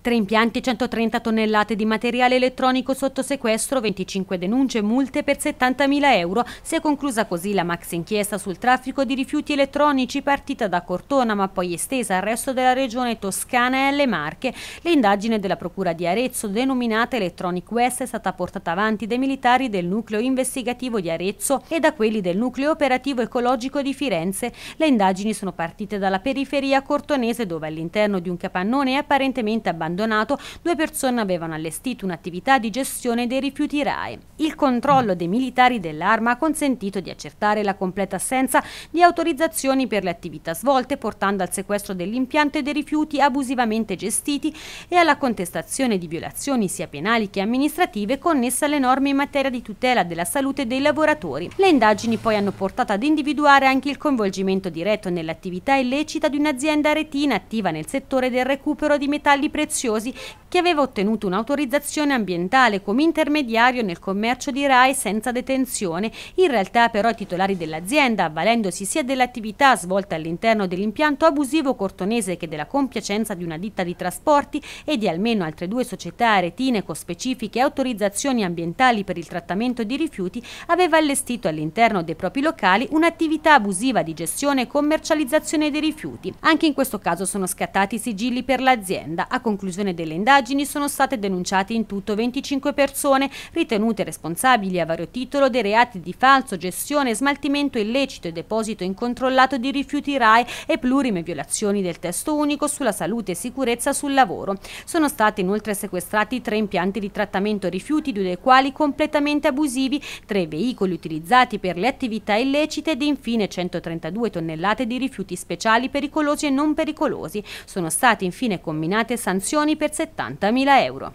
Tre impianti, 130 tonnellate di materiale elettronico sotto sequestro, 25 denunce, multe per 70.000 euro. Si è conclusa così la max inchiesta sul traffico di rifiuti elettronici partita da Cortona ma poi estesa al resto della regione toscana e alle Marche. L'indagine della Procura di Arezzo, denominata Electronic West, è stata portata avanti dai militari del nucleo investigativo di Arezzo e da quelli del nucleo operativo ecologico di Firenze. Le indagini sono partite dalla periferia cortonese dove all'interno di un capannone apparentemente abbandonato abbandonato, due persone avevano allestito un'attività di gestione dei rifiuti RAE. Il controllo dei militari dell'arma ha consentito di accertare la completa assenza di autorizzazioni per le attività svolte, portando al sequestro dell'impianto e dei rifiuti abusivamente gestiti e alla contestazione di violazioni sia penali che amministrative connesse alle norme in materia di tutela della salute dei lavoratori. Le indagini poi hanno portato ad individuare anche il coinvolgimento diretto nell'attività illecita di un'azienda retina attiva nel settore del recupero di metalli preziosi preziosi che aveva ottenuto un'autorizzazione ambientale come intermediario nel commercio di RAI senza detenzione. In realtà però i titolari dell'azienda, avvalendosi sia dell'attività svolta all'interno dell'impianto abusivo cortonese che della compiacenza di una ditta di trasporti e di almeno altre due società aretine con specifiche autorizzazioni ambientali per il trattamento di rifiuti, aveva allestito all'interno dei propri locali un'attività abusiva di gestione e commercializzazione dei rifiuti. Anche in questo caso sono scattati i sigilli per l'azienda. A conclusione conclusione delle indagini sono state denunciate in tutto 25 persone, ritenute responsabili a vario titolo dei reati di falso, gestione, smaltimento illecito e deposito incontrollato di rifiuti RAE e plurime violazioni del testo unico sulla salute e sicurezza sul lavoro. Sono stati inoltre sequestrati tre impianti di trattamento rifiuti, due dei quali completamente abusivi, tre veicoli utilizzati per le attività illecite ed infine 132 tonnellate di rifiuti speciali pericolosi e non pericolosi. Sono state infine combinate sanzioni commissioni per 70.000 euro.